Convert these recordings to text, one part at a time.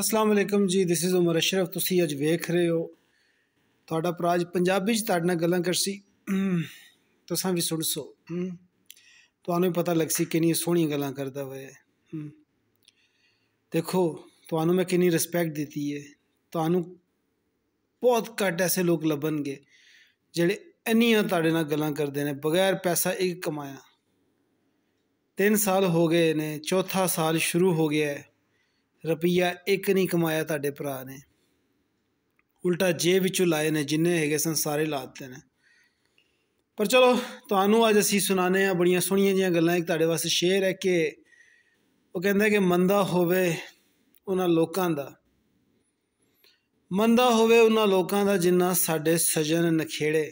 ਅਸਲਾਮ ਜੀ this is ਉਮਰ ਅਸ਼ਰਫ ਤੁਸੀਂ ਅੱਜ ਵੇਖ ਰਹੇ ਹੋ ਤੁਹਾਡਾ ਪ੍ਰਾਜ ਪੰਜਾਬੀ ਵਿੱਚ ਤੁਹਾਡੇ ਨਾਲ ਗੱਲਾਂ ਕਰਸੀ ਤੁਸੀਂ ਵੀ ਸੁਣ ਸੋ ਤੁਹਾਨੂੰ ਪਤਾ ਲੱਗਸੀ ਕਿੰਨੀ ਸੋਹਣੀ ਗੱਲਾਂ ਕਰਦਾ ਹੋਇਆ ਦੇਖੋ ਤੁਹਾਨੂੰ ਮੈਂ ਕਿੰਨੀ ਰਿਸਪੈਕਟ ਦਿੱਤੀ ਹੈ ਤੁਹਾਨੂੰ ਬਹੁਤ ਘੱਟ ਐਸੇ ਲੋਕ ਲੱਭਣਗੇ ਜਿਹੜੇ ਇੰਨੀਆਂ ਤੁਹਾਡੇ ਨਾਲ ਗੱਲਾਂ ਕਰਦੇ ਨੇ ਬਗੈਰ ਪੈਸਾ ਇੱਕ ਕਮਾਇਆ 3 ਸਾਲ ਹੋ ਗਏ ਨੇ ਚੌਥਾ ਸਾਲ ਸ਼ੁਰੂ ਹੋ ਗਿਆ ਹੈ ਰੁਪਈਆ ਇੱਕ ਨਹੀਂ ਕਮਾਇਆ ਤੁਹਾਡੇ ਭਰਾ ਨੇ ਉਲਟਾ ਜੇਬ ਵਿੱਚੋਂ ਲਾਏ ਨੇ ਜਿੰਨੇ ਹੈਗੇ ਸਨ ਸਾਰੇ ਲਾ ਦਿੱਤੇ ਨੇ ਪਰ ਚਲੋ ਤੁਹਾਨੂੰ ਅੱਜ ਅਸੀਂ ਸੁਣਾਣੇ ਆ ਬੜੀਆਂ ਸੋਹਣੀਆਂ ਜੀਆਂ ਗੱਲਾਂ ਇੱਕ ਤੁਹਾਡੇ ਵਾਸਤੇ ਸ਼ੇਅਰ ਹੈ ਕਿ ਉਹ ਕਹਿੰਦਾ ਕਿ ਮੰਦਾ ਹੋਵੇ ਉਹਨਾਂ ਲੋਕਾਂ ਦਾ ਮੰਦਾ ਹੋਵੇ ਉਹਨਾਂ ਲੋਕਾਂ ਦਾ ਜਿੰਨਾ ਸਾਡੇ ਸਜਣ ਨਖੇੜੇ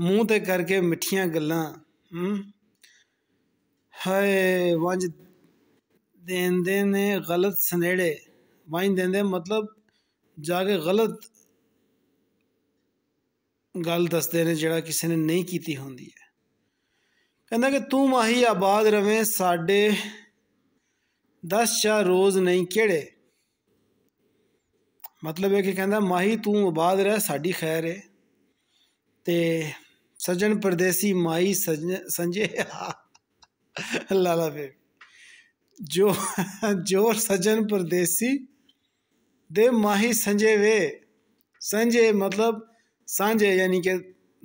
ਮੂੰਹ ਤੇ ਕਰਕੇ ਮਿੱਠੀਆਂ ਗੱਲਾਂ ਹਮ ਹਾਏ ਵੰਜ देंदे ने गलत संदेड़े वाइन देंदे मतलब जाके गलत गल दसते ने जड़ा किसी ने नहीं की होंगी है कहना कि तू माही आबाद रवें साढ़े दस चार रोज़ नहीं केड़े मतलब है कि कहना माही तू आबाद रह साड़ी खैर है ते सजन परदेसी माही सजन संजय लाला फिर जो जोर सजन परदेसी दे माही संजय वे संजय मतलब सांझे यानी कि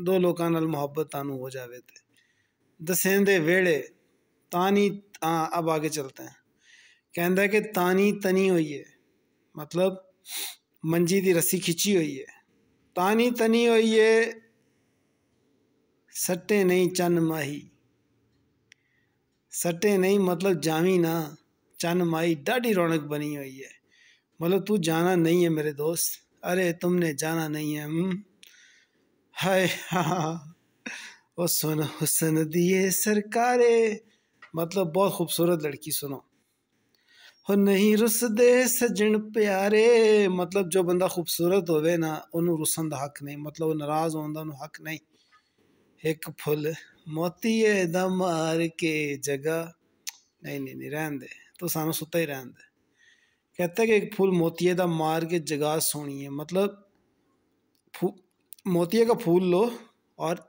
दो लोगों मुहब्बत तानू हो जावे दसें दे वेड़े तानी आ, अब आगे चलते हैं कहता है कि तानी तनी हुई है मतलब मंजी की रस्सी खिंची हुई है तानी तनी हुई है सट्टे नहीं चन माही सटे नहीं मतलब जामी ना चन माई डाढ़ी रौनक बनी हुई है मतलब तू जाना नहीं है मेरे दोस्त अरे तुमने जाना नहीं है हम्म? हाय हा ओ सुन हुसन दिए सरकारे मतलब बहुत खूबसूरत लड़की सुनो हो नहीं रुस दे सजन प्यारे मतलब जो बंदा खूबसूरत होवे ना उन्होंने रुसन का हक नहीं मतलब नाराज होता हक नहीं एक फुल मोती है दम के जगह नहीं नहीं नहीं रहन दे तो सानू सुता ही रहन दे कहता है कि एक फूल मोतिये का मार के जगा सोनी है मतलब फू मोतिये का फूल लो और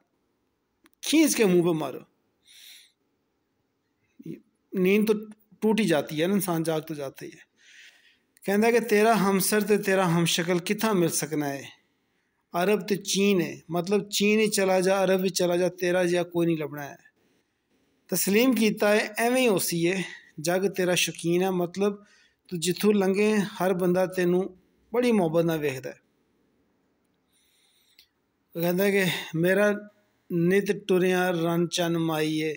खींच के मुंह पे मारो नींद तो टूट ही जाती है ना इंसान जाग तो जाता ही है कहता है कि तेरा हमसर ते तेरा हमशकल कितना मिल सकना है अरब तो चीन है मतलब चीन ही चला जा अरब ही चला जा तेरा जहा कोई नहीं लभना है तस्लीम किया है ही उसी है जग तेरा शौकीन है मतलब तू जिथों लंघे हर बंदा तेन बड़ी मुहब्बत ना वेखद है कहता कि मेरा नित टुरिया रन चन माई है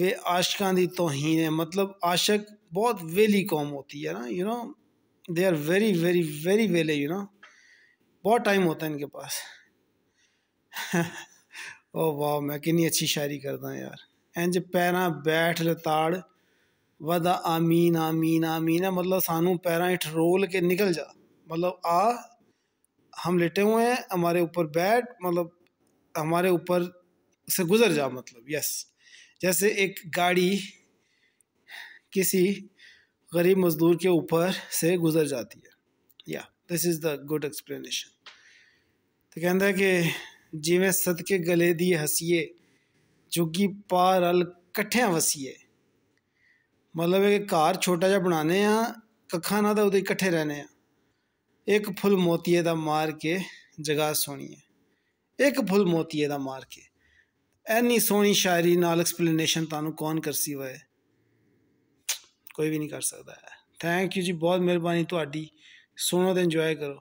वे आशकों की तोहीन है मतलब आशक बहुत वेली कौम होती है ना you know they are very very very वेले यू नो बहुत टाइम होता है इनके पास ओ वाह मैं कितनी अच्छी शायरी करता हूँ यार इंज पैरा बैठ लताड़ वदा आमीन आमीन आमीन है मतलब सानू पैर पैरा रोल के निकल जा मतलब आ हम लेटे हुए हैं हमारे ऊपर बैठ मतलब हमारे ऊपर से गुजर जा मतलब यस जैसे एक गाड़ी किसी गरीब मजदूर के ऊपर से गुजर जाती है या this is the good explanation કેંદા કે જીવે સદકે ગલે દી હસીએ ચુકી પાર અલ કઠિયા વસીએ મતલબ હે કે ઘર છોટા જા બનાને આ કખાના દા ઉદે ઇકઠે રહેને આ એક ફૂલ મોતીએ દા માર કે જગા સોણીએ એક ફૂલ મોતીએ દા માર કે એની સોણી શાયરી નાલ એક્સપ્લેનેશન તાનુ કોન કરસી હોય કોઈ ભી ન કર શકતા હે થેન્ક યુ જી બહોત મેરबानी તવાડી સોનો દ એન્જોય કરો